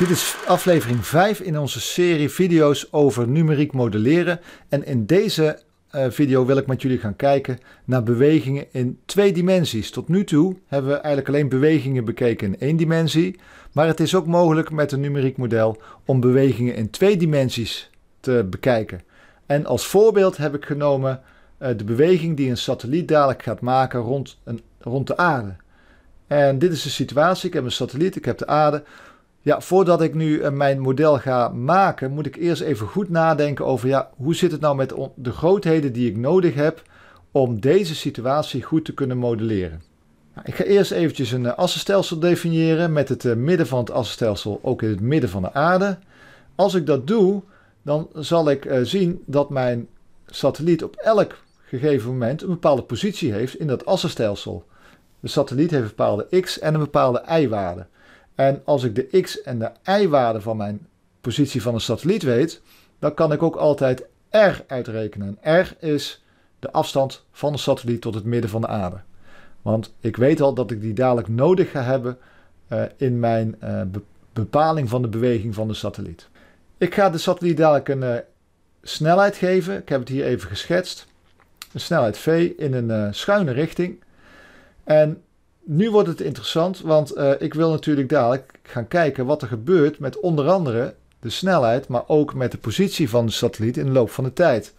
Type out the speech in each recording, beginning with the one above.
Dit is aflevering 5 in onze serie video's over numeriek modelleren. En in deze eh, video wil ik met jullie gaan kijken naar bewegingen in twee dimensies. Tot nu toe hebben we eigenlijk alleen bewegingen bekeken in één dimensie. Maar het is ook mogelijk met een numeriek model om bewegingen in twee dimensies te bekijken. En als voorbeeld heb ik genomen eh, de beweging die een satelliet dadelijk gaat maken rond, een, rond de aarde. En dit is de situatie. Ik heb een satelliet, ik heb de aarde ja, voordat ik nu eh, mijn model ga maken, moet ik eerst even goed nadenken over ja, hoe zit het nou met de grootheden die ik nodig heb om deze situatie goed te kunnen modelleren. Nou, ik ga eerst eventjes een eh, assenstelsel definiëren met het eh, midden van het assenstelsel ook in het midden van de aarde. Als ik dat doe, dan zal ik zien dat mijn satelliet op elk gegeven moment een bepaalde positie heeft in dat assenstelsel. De satelliet heeft een bepaalde x en een bepaalde y-waarde. En als ik de x- en de y-waarde van mijn positie van een satelliet weet, dan kan ik ook altijd r uitrekenen. r is de afstand van de satelliet tot het midden van de aarde. Want ik weet al dat ik die dadelijk nodig ga hebben eh, in mijn eh, bepaling van de beweging van de satelliet. Ik ga de satelliet dadelijk een eh, snelheid geven. Ik heb het hier even geschetst. Een snelheid v in een schuine richting. En nu wordt het interessant, want eh, ik wil natuurlijk dadelijk gaan kijken wat er gebeurt met onder andere de snelheid, maar ook met de positie van de satelliet in de loop van de tijd.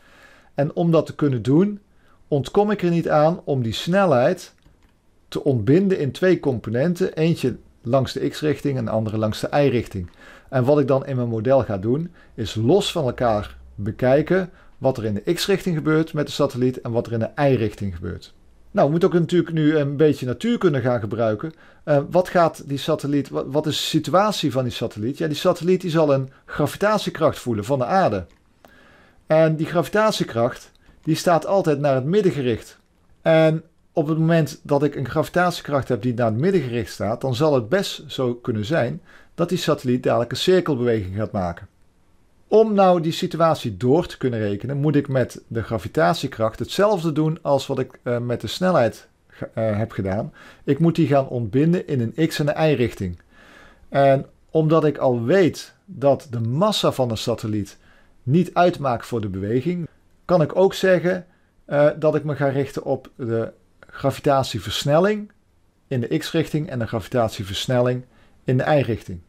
En om dat te kunnen doen, ontkom ik er niet aan om die snelheid te ontbinden in twee componenten. Eentje langs de x-richting en de andere langs de y-richting. En wat ik dan in mijn model ga doen, is los van elkaar bekijken wat er in de x-richting gebeurt met de satelliet en wat er in de y-richting gebeurt. Nou, we moeten ook natuurlijk nu een beetje natuurkunde gaan gebruiken. Eh, wat gaat die satelliet, wat, is de situatie van die satelliet? Ja, die satelliet die zal een gravitatiekracht voelen van de aarde. En die gravitatiekracht, die staat altijd naar het midden gericht. En op het moment dat ik een gravitatiekracht heb die naar het midden gericht staat, dan zal het best zo kunnen zijn dat die satelliet dadelijk een cirkelbeweging gaat maken. Om nou die situatie door te kunnen rekenen, moet ik met de gravitatiekracht hetzelfde doen als wat ik eh, met de snelheid eh, heb gedaan. Ik moet die gaan ontbinden in een x- en een y-richting. En omdat ik al weet dat de massa van een satelliet niet uitmaakt voor de beweging, kan ik ook zeggen eh, dat ik me ga richten op de gravitatieversnelling in de x-richting en de gravitatieversnelling in de y-richting.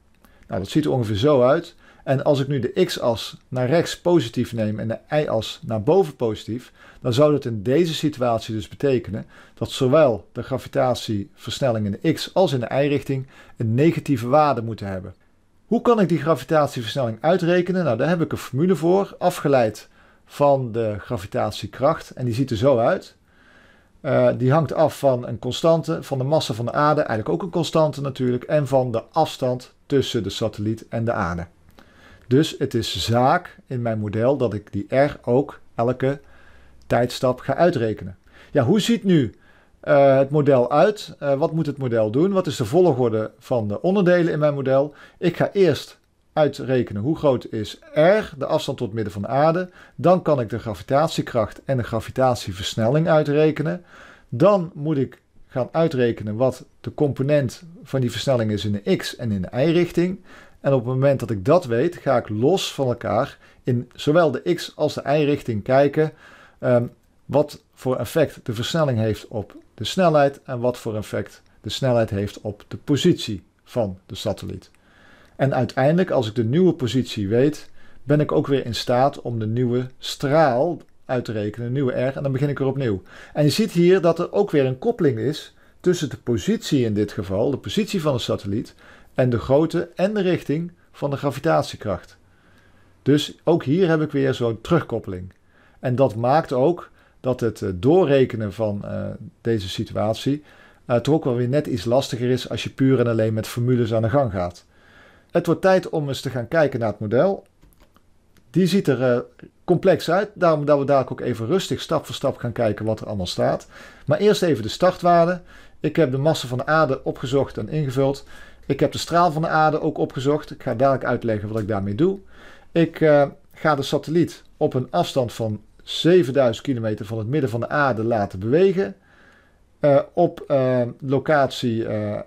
Nou, dat ziet er ongeveer zo uit. En als ik nu de x-as naar rechts positief neem en de y-as naar boven positief, dan zou dat in deze situatie dus betekenen dat zowel de gravitatieversnelling in de x- als in de y-richting een negatieve waarde moeten hebben. Hoe kan ik die gravitatieversnelling uitrekenen? Nou, daar heb ik een formule voor, afgeleid van de gravitatiekracht. En die ziet er zo uit. Eh, die hangt af van een constante, van de massa van de aarde, eigenlijk ook een constante natuurlijk, en van de afstand tussen de satelliet en de aarde. Dus het is zaak in mijn model dat ik die R ook elke tijdstap ga uitrekenen. Ja, hoe ziet nu eh, het model uit? Eh, wat moet het model doen? Wat is de volgorde van de onderdelen in mijn model? Ik ga eerst uitrekenen hoe groot is R, de afstand tot midden van de aarde. Dan kan ik de gravitatiekracht en de gravitatieversnelling uitrekenen. Dan moet ik gaan uitrekenen wat de component van die versnelling is in de x- en in de y-richting. En op het moment dat ik dat weet, ga ik los van elkaar in zowel de x- als de y-richting kijken ehm, wat voor effect de versnelling heeft op de snelheid en wat voor effect de snelheid heeft op de positie van de satelliet. En uiteindelijk, als ik de nieuwe positie weet, ben ik ook weer in staat om de nieuwe straal uit te rekenen, een nieuwe R, en dan begin ik er opnieuw. En je ziet hier dat er ook weer een koppeling is tussen de positie in dit geval, de positie van de satelliet, en de grootte en de richting van de gravitatiekracht. Dus ook hier heb ik weer zo'n terugkoppeling. En dat maakt ook dat het eh, doorrekenen van eh, deze situatie uh, toch ook wel weer net iets lastiger is als je puur en alleen met formules aan de gang gaat. Het wordt tijd om eens te gaan kijken naar het model. Die ziet er complex uit, daarom dat we daar ook even rustig stap voor stap gaan kijken wat er allemaal staat. Maar eerst even de startwaarde. Ik heb de massa van de aarde opgezocht en ingevuld. Ik heb de straal van de aarde ook opgezocht. Ik ga dadelijk uitleggen wat ik daarmee doe. Ik eh, ga de satelliet op een afstand van 7000 kilometer van het midden van de aarde laten bewegen. Eh, op eh, locatie, een,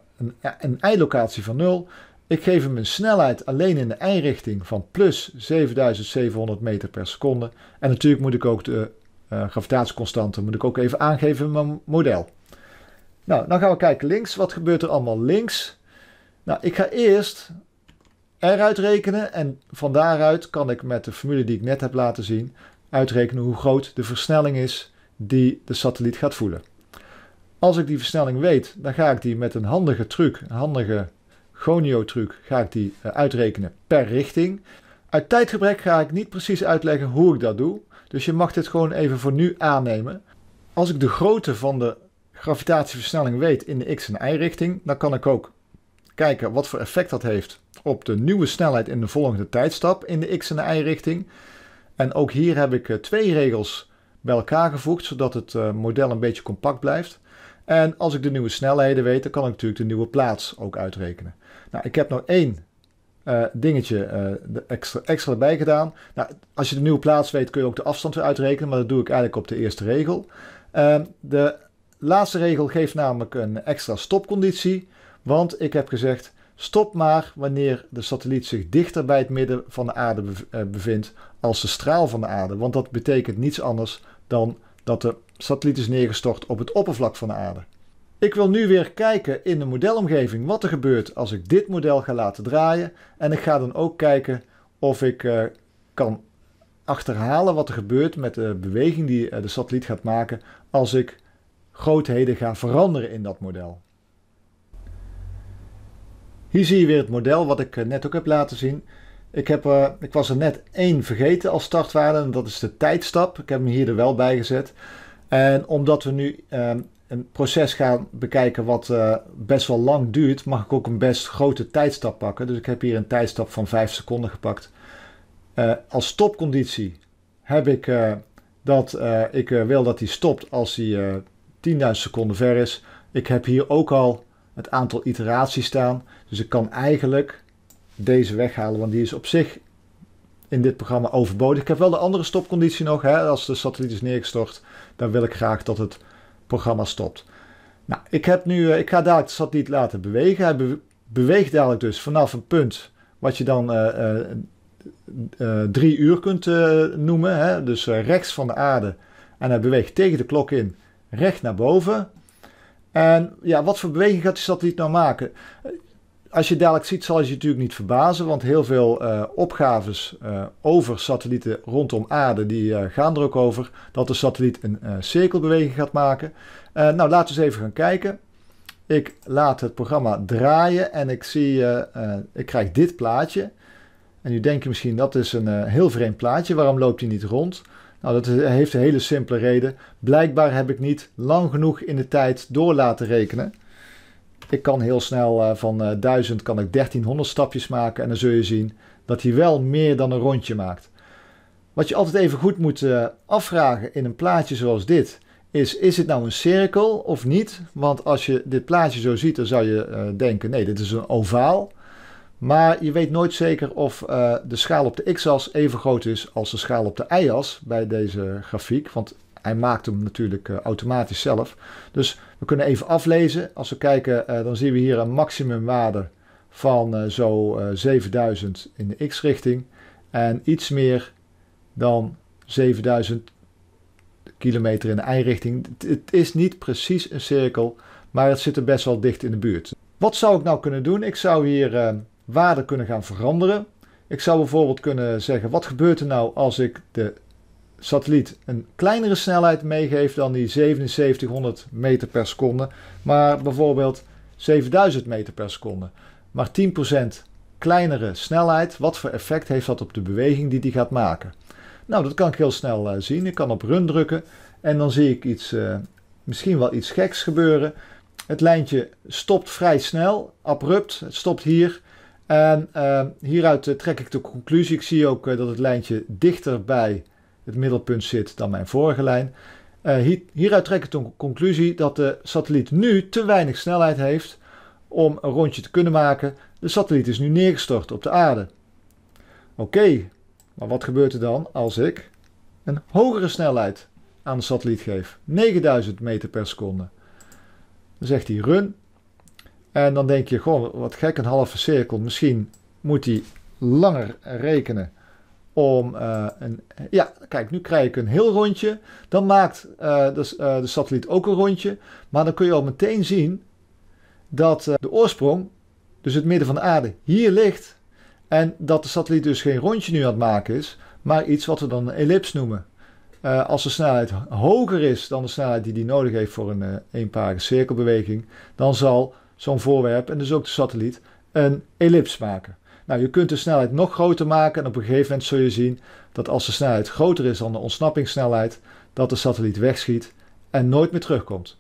een locatie van 0. Ik geef hem een snelheid alleen in de i van plus 7700 meter per seconde. En natuurlijk moet ik ook de gravitatieconstante moet ik ook even aangeven in mijn model. Nou, dan gaan we kijken links. Wat gebeurt er allemaal links? Nou, ik ga eerst R uitrekenen en van daaruit kan ik met de formule die ik net heb laten zien uitrekenen hoe groot de versnelling is die de satelliet gaat voelen. Als ik die versnelling weet, dan ga ik die met een handige truc, een handige gonio-truc, ga ik die eh, uitrekenen per richting. Uit tijdgebrek ga ik niet precies uitleggen hoe ik dat doe, dus je mag dit gewoon even voor nu aannemen. Als ik de grootte van de gravitatieversnelling weet in de x- en y-richting, dan kan ik ook kijken wat voor effect dat heeft op de nieuwe snelheid in de volgende tijdstap in de x- en de y-richting. En ook hier heb ik eh, twee regels bij elkaar gevoegd, zodat het eh, model een beetje compact blijft. En als ik de nieuwe snelheden weet, dan kan ik natuurlijk de nieuwe plaats ook uitrekenen. Nou, ik heb nog één eh, dingetje extra, extra gedaan. Nou, als je de nieuwe plaats weet, kun je ook de afstand weer uitrekenen, maar dat doe ik eigenlijk op de eerste regel. Ehm, de laatste regel geeft namelijk een extra stopconditie. Want ik heb gezegd, stop maar wanneer de satelliet zich dichter bij het midden van de aarde eh, bevindt als de straal van de aarde. Want dat betekent niets anders dan dat de satelliet is neergestort op het oppervlak van de aarde. Ik wil nu weer kijken in de modelomgeving wat er gebeurt als ik dit model ga laten draaien. En ik ga dan ook kijken of ik eh, kan achterhalen wat er gebeurt met de beweging die eh, de satelliet gaat maken als ik grootheden ga veranderen in dat model. Hier zie je weer het model wat ik eh, net ook heb laten zien. Ik, heb, eh, ik was er net één vergeten als startwaarde en dat is de tijdstap. Ik heb hem hier er wel bij gezet. En omdat we nu ehm, een proces gaan bekijken wat eh, best wel lang duurt, mag ik ook een best grote tijdstap pakken. Dus ik heb hier een tijdstap van 5 seconden gepakt. als stopconditie heb ik dat ik wil dat hij stopt als hij 10.000 seconden ver is. Ik heb hier ook al het aantal iteraties staan. Dus ik kan eigenlijk deze weghalen, want die is op zich in dit programma overbodig. Ik heb wel de andere stopconditie nog. Hè? Als de satelliet is neergestort, dan wil ik graag dat het programma stopt. Nou, ik, heb nu, eh, ik ga dadelijk de satelliet laten bewegen. Hij beweegt dadelijk dus vanaf een punt wat je dan uh, drie uur kunt noemen. Hè? Dus rechts van de aarde. En hij beweegt tegen de klok in, recht naar boven. En ja, wat voor beweging gaat die satelliet nou maken? Als je dadelijk ziet, zal je je natuurlijk niet verbazen, want heel veel eh, opgaves eh, over satellieten rondom aarde, die eh, gaan er ook over dat de satelliet een cirkelbeweging gaat maken. nou, laten we eens even gaan kijken. Ik laat het programma draaien en ik zie, ik krijg dit plaatje. En nu denk je misschien, dat is een heel vreemd plaatje, waarom loopt hij niet rond? Nou, dat heeft een hele simpele reden. Blijkbaar heb ik niet lang genoeg in de tijd door laten rekenen. Ik kan heel snel eh, van 1000 eh, kan ik 1300 stapjes maken en dan zul je zien dat hij wel meer dan een rondje maakt. Wat je altijd even goed moet eh, afvragen in een plaatje zoals dit is, is het nou een cirkel of niet? Want als je dit plaatje zo ziet, dan zou je denken, nee, dit is een ovaal. Maar je weet nooit zeker of eh, de schaal op de x-as even groot is als de schaal op de y-as bij deze grafiek. Want hij maakt hem natuurlijk eh, automatisch zelf. Dus we kunnen even aflezen. Als we kijken, eh, dan zien we hier een maximumwaarde van zo 7000 in de x-richting. En iets meer dan 7000 kilometer in de y-richting. Het is niet precies een cirkel, maar het zit er best wel dicht in de buurt. Wat zou ik nou kunnen doen? Ik zou hier waarden kunnen gaan veranderen. Ik zou bijvoorbeeld kunnen zeggen, wat gebeurt er nou als ik de satelliet een kleinere snelheid meegeef dan die 7700 meter per seconde, maar bijvoorbeeld 7000 meter per seconde. Maar 10% kleinere snelheid, wat voor effect heeft dat op de beweging die die gaat maken? Nou, dat kan ik heel snel eh, zien. Ik kan op run drukken en dan zie ik iets, eh, misschien wel iets geks gebeuren. Het lijntje stopt vrij snel, abrupt. Het stopt hier en ehm, hieruit eh, trek ik de conclusie. Ik zie ook eh, dat het lijntje dichter bij het middelpunt zit dan mijn vorige lijn. Eh, hieruit trek ik de conclusie dat de satelliet nu te weinig snelheid heeft om een rondje te kunnen maken. De satelliet is nu neergestort op de aarde. Oké, maar wat gebeurt er dan als ik een hogere snelheid aan de satelliet geef? 9000 meter per seconde. Dan zegt hij run en dan denk je, gewoon wat gek, een halve cirkel. Misschien moet hij langer rekenen om eh, een... Ja, kijk, nu krijg ik een heel rondje. Dan maakt eh, de, dus, eh, de, satelliet ook een rondje. Maar dan kun je al meteen zien dat de oorsprong, dus het midden van de aarde, hier ligt. En dat de satelliet dus geen rondje nu aan het maken is, maar iets wat we dan een ellips noemen. als de snelheid hoger is dan de snelheid die die nodig heeft voor een uh, eenparige cirkelbeweging, dan zal zo'n voorwerp, en dus ook de satelliet, een ellips maken. Nou, je kunt de snelheid nog groter maken en op een gegeven moment zul je zien dat als de snelheid groter is dan de ontsnappingssnelheid, dat de satelliet wegschiet en nooit meer terugkomt.